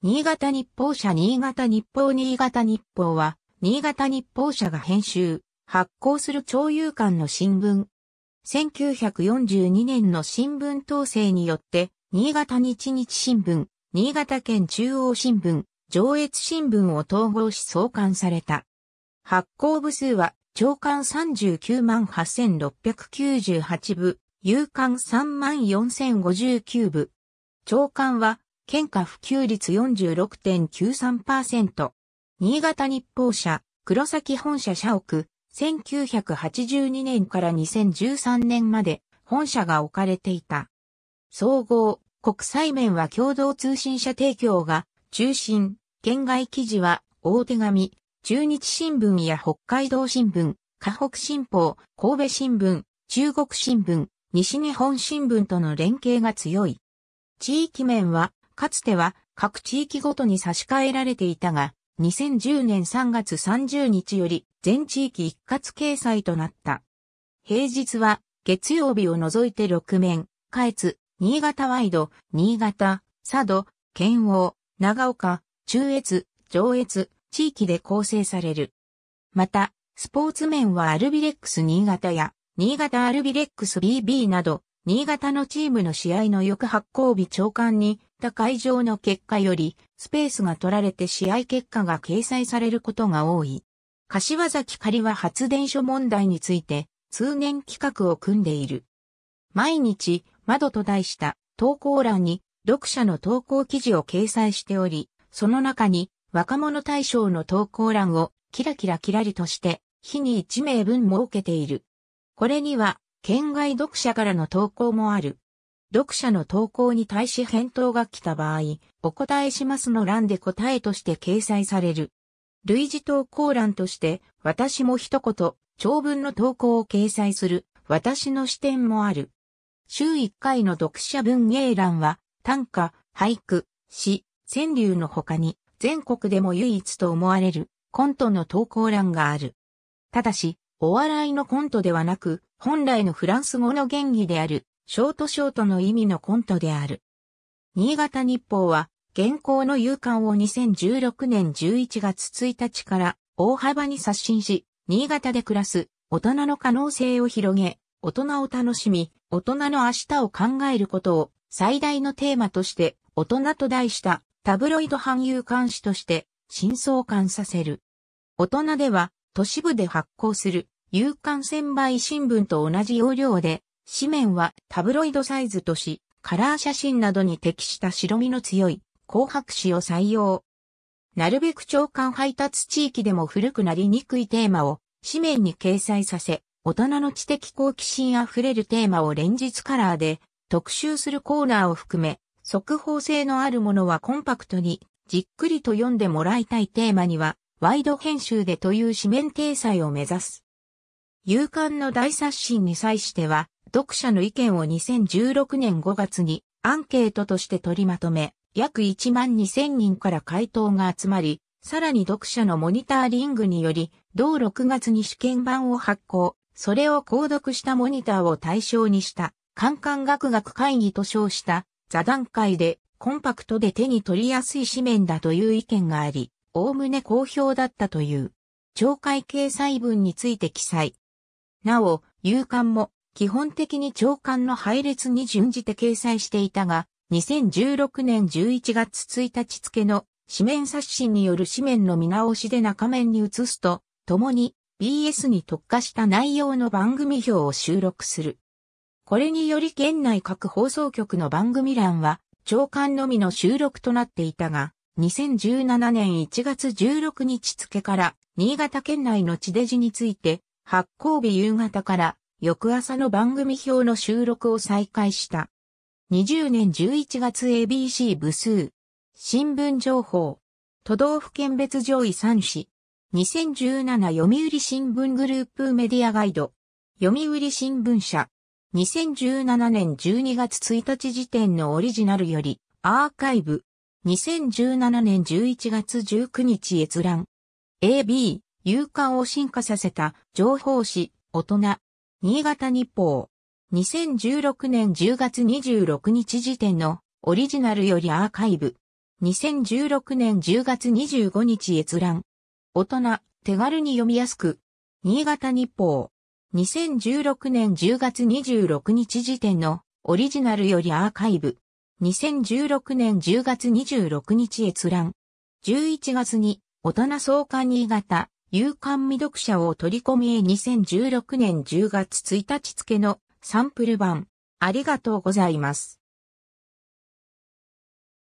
新潟日報社新潟日報新潟日報は、新潟日報社が編集、発行する朝夕館の新聞。1942年の新聞統制によって、新潟日日新聞、新潟県中央新聞、上越新聞を統合し創刊された。発行部数は、朝刊39万8698部、夕刊3万4059部。朝館は、県下普及率46.93%。新潟日報社、黒崎本社社屋、1982年から2013年まで本社が置かれていた。総合、国際面は共同通信社提供が中心、県外記事は大手紙、中日新聞や北海道新聞、河北新報、神戸新聞、中国新聞、西日本新聞との連携が強い。地域面はかつては各地域ごとに差し替えられていたが、2010年3月30日より全地域一括掲載となった。平日は月曜日を除いて6面、下越、新潟ワイド、新潟、佐渡、県央、長岡、中越、上越、地域で構成される。また、スポーツ面はアルビレックス新潟や、新潟アルビレックス BB など、新潟のチームの試合の翌発行日長官に、った会場の結果より、スペースが取られて試合結果が掲載されることが多い。柏崎仮は発電所問題について、通年企画を組んでいる。毎日、窓と題した投稿欄に読者の投稿記事を掲載しており、その中に若者対象の投稿欄をキラキラキラリとして日に1名分設けている。これには県外読者からの投稿もある。読者の投稿に対し返答が来た場合、お答えしますの欄で答えとして掲載される。類似投稿欄として、私も一言、長文の投稿を掲載する、私の視点もある。週1回の読者文芸欄は、短歌、俳句、詩、川柳の他に、全国でも唯一と思われる、コントの投稿欄がある。ただし、お笑いのコントではなく、本来のフランス語の原義である、ショートショートの意味のコントである。新潟日報は、現行の夕刊を2016年11月1日から大幅に刷新し、新潟で暮らす大人の可能性を広げ、大人を楽しみ、大人の明日を考えることを最大のテーマとして、大人と題したタブロイド反有刊誌として真相感させる。大人では都市部で発行する夕刊専売新聞と同じ要領で紙面はタブロイドサイズとし、カラー写真などに適した白身の強い紅白紙を採用。なるべく長官配達地域でも古くなりにくいテーマを紙面に掲載させ、大人の知的好奇心あふれるテーマを連日カラーで特集するコーナーを含め、速報性のあるものはコンパクトにじっくりと読んでもらいたいテーマには、ワイド編集でという紙面掲載を目指す。勇敢の大刷新に際しては、読者の意見を2016年5月にアンケートとして取りまとめ、約1万2000人から回答が集まり、さらに読者のモニターリングにより、同6月に試験版を発行、それを購読したモニターを対象にした、カンカン学学会議と称した座談会で、コンパクトで手に取りやすい紙面だという意見があり、おおむね好評だったという、懲戒掲載文について記載。なお、夕刊も、基本的に長官の配列に準じて掲載していたが、2016年11月1日付の紙面刷新による紙面の見直しで中面に移すと、共に BS に特化した内容の番組表を収録する。これにより県内各放送局の番組欄は、長官のみの収録となっていたが、2017年1月16日付から、新潟県内の地デジについて、発行日夕方から翌朝の番組表の収録を再開した。20年11月 ABC 部数。新聞情報。都道府県別上位3市。2017読売新聞グループメディアガイド。読売新聞社。2017年12月1日時点のオリジナルより、アーカイブ。2017年11月19日閲覧。AB、勇敢を進化させた情報誌、大人。新潟日報。2016年10月26日時点のオリジナルよりアーカイブ。2016年10月25日閲覧。大人、手軽に読みやすく。新潟日報。2016年10月26日時点のオリジナルよりアーカイブ。2016年10月26日閲覧。11月に大人創刊新潟有刊未読者を取り込みへ2016年10月1日付のサンプル版。ありがとうございます。